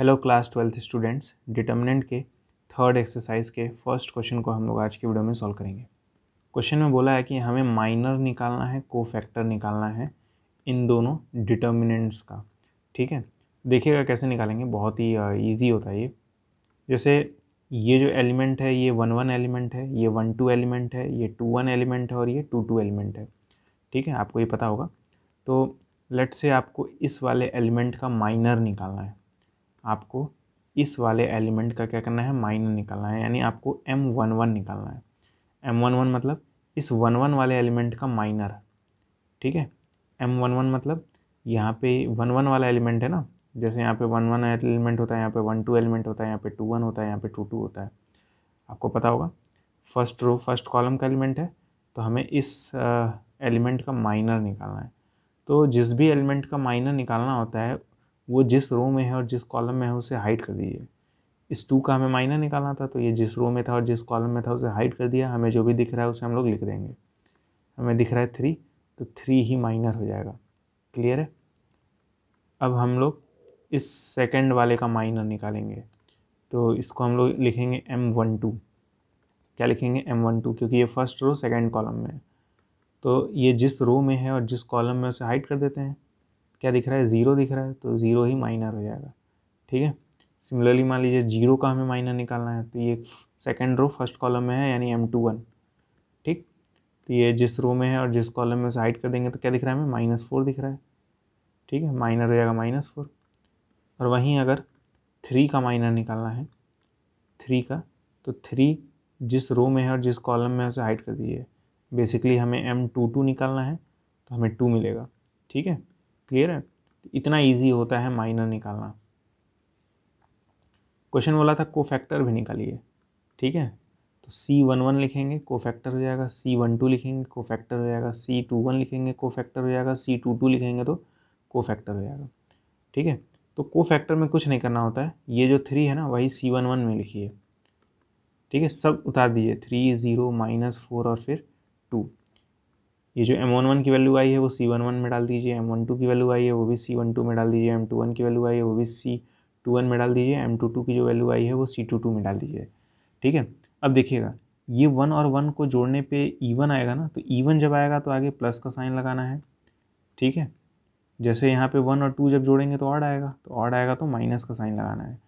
hello class twelfth students determinant के third exercise के first question को हम लोग आज की वीडियो में सॉल्व करेंगे क्वेश्चन में बोला है कि हमें माइनर निकालना है को फैक्टर निकालना है इन दोनों डिटर्मिनेंट्स का ठीक है देखिएगा कैसे निकालेंगे बहुत ही ईजी होता है ये जैसे ये जो एलिमेंट है ये वन वन एलिमेंट है ये वन टू एलिमेंट है ये टू वन एलिमेंट है और ये टू टू एलिमेंट है ठीक है आपको ये पता होगा तो लेट से आपको इस वाले एलिमेंट का माइनर निकालना है आपको इस वाले एलिमेंट का क्या करना है माइनर निकालना है यानी आपको एम वन वन निकालना है एम वन वन मतलब इस वन वन वाले एलिमेंट का माइनर ठीक है एम वन वन मतलब यहाँ पे वन वन वाला एलिमेंट है ना जैसे यहाँ पे वन वन एलिमेंट होता है यहाँ पे वन टू एलिमेंट होता है यहाँ पे टू वन होता है यहाँ पे टू टू होता है आपको पता होगा फर्स्ट रो फर्स्ट कॉलम का एलिमेंट है तो हमें इस एलिमेंट का माइनर निकालना है तो जिस भी एलिमेंट का माइनर निकालना होता है वो जिस रो में है और जिस कॉलम में है उसे हाइड कर दीजिए इस टू का हमें माइनर निकालना था तो ये जिस रो में था और जिस कॉलम में था उसे हाइड कर दिया हमें जो भी दिख रहा है उसे हम लोग लिख देंगे हमें दिख रहा है थ्री तो थ्री ही माइनर हो जाएगा क्लियर है अब हम लोग इस सेकेंड वाले का माइनर निकालेंगे तो इसको हम लोग लिखेंगे एम वन टू क्या लिखेंगे एम वन टू क्योंकि ये फर्स्ट रो सेकेंड कॉलम में है तो ये जिस रो में है और जिस कॉलम में उसे हाइड कर देते हैं क्या दिख रहा है ज़ीरो दिख रहा है तो ज़ीरो ही माइनर हो जाएगा ठीक है सिमिलरली मान लीजिए जीरो का हमें माइनर निकालना है तो ये सेकेंड रो फर्स्ट कॉलम में है यानी एम टू वन ठीक तो ये जिस रो में है और जिस कॉलम में उसे हाइड कर देंगे तो क्या दिख रहा है हमें माइनस फोर दिख रहा है ठीक है माइनर हो जाएगा माइनस फोर और वहीं अगर थ्री का माइनर निकालना है थ्री का तो थ्री जिस रो में है और जिस कॉलम में उसे हाइड कर दीजिए बेसिकली हमें एम टू टू निकालना है तो हमें टू मिलेगा ठीक है क्लियर है इतना ईजी होता है माइनर निकालना क्वेश्चन बोला था कोफैक्टर भी निकालिए ठीक है तो सी वन वन लिखेंगे कोफैक्टर हो जाएगा सी वन टू लिखेंगे कोफैक्टर हो जाएगा सी टू वन लिखेंगे कोफैक्टर हो जाएगा सी टू टू लिखेंगे तो कोफैक्टर हो जाएगा ठीक है तो कोफैक्टर में कुछ नहीं करना होता है ये जो थ्री है ना वही सी वन वन में लिखिए ठीक है सब उतार दीजिए थ्री ज़ीरो माइनस फोर और फिर टू ये जो एम वन वन की वैल्यू आई है वो सी वन वन में डाल दीजिए एम वन टू की वैल्यू आई है वो भी सी वन टू में डाल दीजिए एम टू वन की वैल्यू आई है वो भी सी टू वन में डाल दीजिए एम टू टू की जो वैल्यू आई है वो सी टू टू में डाल दीजिए ठीक है अब देखिएगा ये वन और वन को जोड़ने पे ईवन आएगा ना तो ईवन जब आएगा तो आगे प्लस का साइन लगाना है ठीक है जैसे यहाँ पे वन और टू जब जोड़ेंगे तो ऑड आएगा तो ऑड आएगा तो माइनस का साइन लगाना है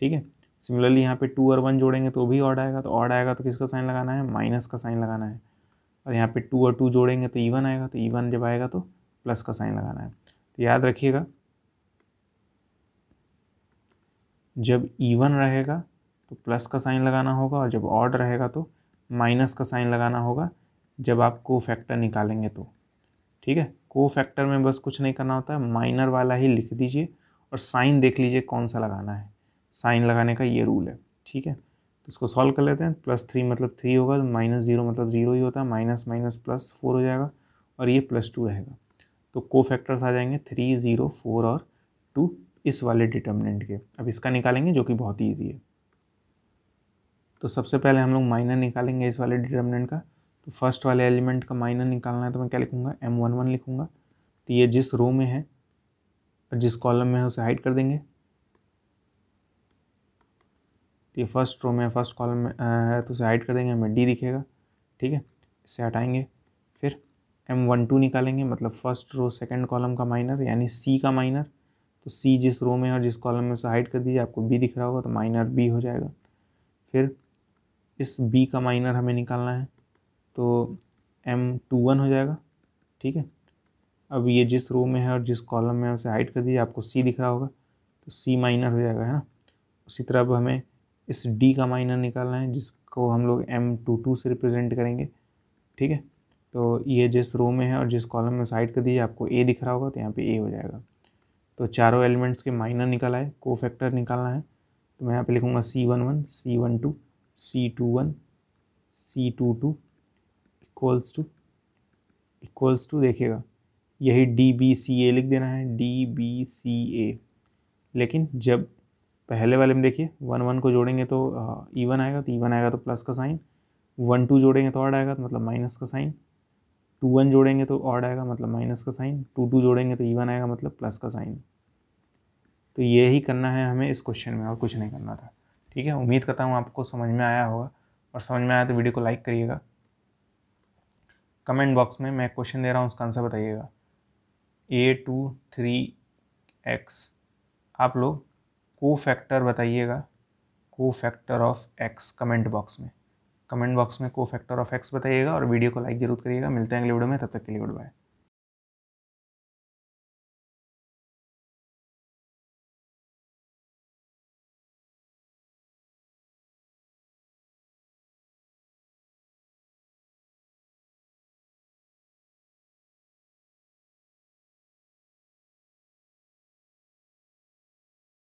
ठीक है सिमिलरली यहाँ पे टू और वन जोड़ेंगे तो भी ऑड आएगा तो ऑड आएगा तो किसका साइन लगाना है माइनस का साइन लगाना है और यहाँ पे टू और टू जोड़ेंगे तो ईवन आएगा तो ईवन जब आएगा तो प्लस का साइन लगाना है तो याद रखिएगा जब ईवन रहेगा तो प्लस का साइन लगाना होगा और जब ऑड रहेगा तो माइनस का साइन लगाना होगा जब आप को फैक्टर निकालेंगे तो ठीक है को फैक्टर में बस कुछ नहीं करना होता है माइनर वाला ही लिख दीजिए और साइन देख लीजिए कौन सा लगाना है साइन लगाने का ये रूल है ठीक है इसको सॉल्व कर लेते हैं प्लस थ्री मतलब थ्री होगा तो माइनस ज़ीरो मतलब ज़ीरो ही होता है माइनस माइनस प्लस फोर हो जाएगा और ये प्लस टू रहेगा तो को फैक्टर्स आ जाएंगे थ्री ज़ीरो फोर और टू इस वाले डिटर्मिनेंट के अब इसका निकालेंगे जो कि बहुत ही ईजी है तो सबसे पहले हम लोग माइनर निकालेंगे इस वाले डिटर्मिनेंट का तो फर्स्ट वाले एलिमेंट का माइनर निकालना है तो मैं क्या लिखूँगा एम वन वन लिखूँगा तो ये जिस रो में है और जिस कॉलम में है उसे हाइड कर देंगे तो ये फर्स्ट रो में फर्स्ट कॉलम में है तो उसे हाइड कर देंगे हमें डी दिखेगा ठीक है इसे हटाएंगे फिर एम वन टू निकालेंगे मतलब फर्स्ट रो सेकेंड कॉलम का माइनर यानी सी का माइनर तो सी जिस रो में और जिस कॉलम में उसे हाइड कर दीजिए आपको बी दिख रहा होगा तो माइनर बी हो जाएगा फिर इस बी का माइनर हमें निकालना है तो एम टू वन हो जाएगा ठीक है अब ये जिस रो में है और जिस कॉलम में उसे हाइड कर दीजिए आपको सी दिख रहा होगा तो सी माइनर हो जाएगा है ना उसी तरह अब हमें इस डी का माइनर निकालना है जिसको हम लोग एम टू टू से रिप्रेजेंट करेंगे ठीक है तो ये जिस रो में है और जिस कॉलम में साइड कर दीजिए आपको ए दिख रहा होगा तो यहाँ पे ए हो जाएगा तो चारों एलिमेंट्स के माइनर निकाला है को फैक्टर निकालना है तो मैं यहाँ पे लिखूँगा C one one C one two C two one C two two equals to equals to देखिएगा यही डी बी सी ए लिख देना है डी बी सी ए लेकिन जब पहले वाले में देखिए वन वन को जोड़ेंगे तो ई वन e आएगा तो ईवन e आएगा तो प्लस का साइन वन टू जोड़ेंगे तो ऑड आएगा तो मतलब माइनस का साइन टू वन जोड़ेंगे तो ऑड आएगा मतलब माइनस का साइन टू टू जोड़ेंगे तो ई e वन आएगा मतलब प्लस का साइन तो ये ही करना है हमें इस क्वेश्चन में और कुछ नहीं करना था ठीक है उम्मीद करता हूँ आपको समझ में आया होगा और समझ में आया तो वीडियो को लाइक करिएगा कमेंट बॉक्स में मैं क्वेश्चन दे रहा हूँ उसका आंसर बताइएगा ए टू थ्री एक्स आप लोग को फैक्टर बताइएगा cofactor of X comment box में कमेंट बॉक्स में को फैक्टर ऑफ एक्स बताइएगा और वीडियो को लाइक जरूर करिएगा मिलते हैं अगले वीडियो में तब तक के लिए गुड बाय